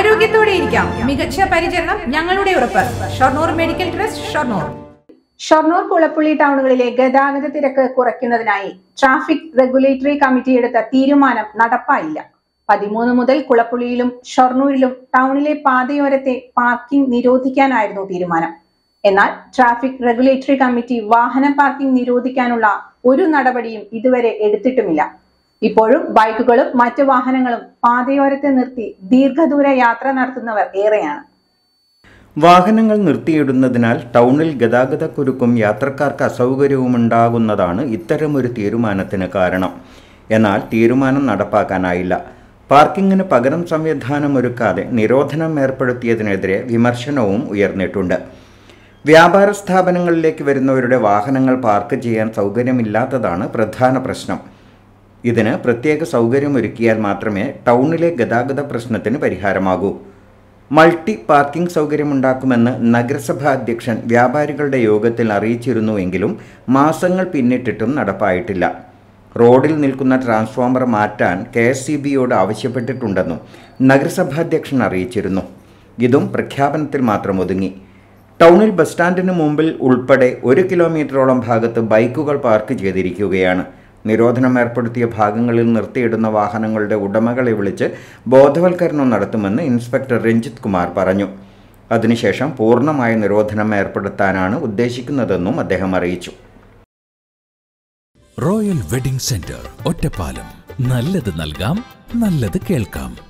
ആരോഗ്യത്തോടെ ഇരിക്കാം മികച്ച പരിചരണം ഞങ്ങളുടെ ഉറപ്പ് ഷൊർണൂർ മെഡിക്കൽ ട്രസ്റ്റ് ഷൊർണൂർ ഷൊർണൂർ കുളപ്പുള്ളി ടൗണുകളിലെ ഗതാഗത തിരക്ക് കുറയ്ക്കുന്നതിനായി ട്രാഫിക് റെഗുലേറ്ററി കമ്മിറ്റി എടുത്ത തീരുമാനം നടപ്പായില്ല പതിമൂന്ന് മുതൽ കുളപ്പുള്ളിയിലും ഷൊർണൂരിലും ടൗണിലെ പാതയോരത്തെ പാർക്കിംഗ് നിരോധിക്കാനായിരുന്നു തീരുമാനം എന്നാൽ ട്രാഫിക് റെഗുലേറ്ററി കമ്മിറ്റി വാഹന പാർക്കിംഗ് നിരോധിക്കാനുള്ള ഒരു നടപടിയും ഇതുവരെ എടുത്തിട്ടുമില്ല ഇപ്പോഴും ബൈക്കുകളും മറ്റു വാഹനങ്ങളും പാതയോരത്തെ നിർത്തി ദീർഘദൂര യാത്ര നടത്തുന്നവർ ഏറെയാണ് വാഹനങ്ങൾ നിർത്തിയിടുന്നതിനാൽ ടൗണിൽ ഗതാഗതക്കുരുക്കും യാത്രക്കാർക്ക് അസൗകര്യവും ഉണ്ടാകുന്നതാണ് ഇത്തരമൊരു തീരുമാനത്തിന് കാരണം എന്നാൽ തീരുമാനം നടപ്പാക്കാനായില്ല പാർക്കിങ്ങിന് പകരം സംവിധാനം ഒരുക്കാതെ നിരോധനം ഏർപ്പെടുത്തിയതിനെതിരെ വിമർശനവും ഉയർന്നിട്ടുണ്ട് വ്യാപാര സ്ഥാപനങ്ങളിലേക്ക് വരുന്നവരുടെ വാഹനങ്ങൾ പാർക്ക് ചെയ്യാൻ സൗകര്യമില്ലാത്തതാണ് പ്രധാന പ്രശ്നം ഇതിന് പ്രത്യേക സൗകര്യമൊരുക്കിയാൽ മാത്രമേ ടൗണിലെ ഗതാഗത പ്രശ്നത്തിന് പരിഹാരമാകൂ മൾട്ടി പാർക്കിംഗ് സൗകര്യമുണ്ടാക്കുമെന്ന് നഗരസഭാ അധ്യക്ഷൻ വ്യാപാരികളുടെ യോഗത്തിൽ അറിയിച്ചിരുന്നുവെങ്കിലും മാസങ്ങൾ പിന്നിട്ടിട്ടും നടപ്പായിട്ടില്ല റോഡിൽ നിൽക്കുന്ന ട്രാൻസ്ഫോമർ മാറ്റാൻ കെ എസ് സി ബിയോട് ആവശ്യപ്പെട്ടിട്ടുണ്ടെന്നും നഗരസഭാധ്യക്ഷൻ അറിയിച്ചിരുന്നു ഇതും പ്രഖ്യാപനത്തിൽ മാത്രം ഒതുങ്ങി ടൗണിൽ ബസ് സ്റ്റാൻഡിന് മുമ്പിൽ ഉൾപ്പെടെ ഒരു കിലോമീറ്ററോളം ഭാഗത്ത് ബൈക്കുകൾ പാർക്ക് ചെയ്തിരിക്കുകയാണ് നിരോധനം ഏർപ്പെടുത്തിയ ഭാഗങ്ങളിൽ നിർത്തിയിടുന്ന വാഹനങ്ങളുടെ ഉടമകളെ വിളിച്ച് ബോധവൽക്കരണം നടത്തുമെന്ന് ഇൻസ്പെക്ടർ രഞ്ജിത് കുമാർ പറഞ്ഞു അതിനുശേഷം പൂർണ്ണമായ നിരോധനം ഏർപ്പെടുത്താനാണ് ഉദ്ദേശിക്കുന്നതെന്നും അദ്ദേഹം അറിയിച്ചു റോയൽ വെഡിംഗ് സെന്റർ ഒറ്റപ്പാലം നല്ലത് നൽകാം നല്ലത് കേൾക്കാം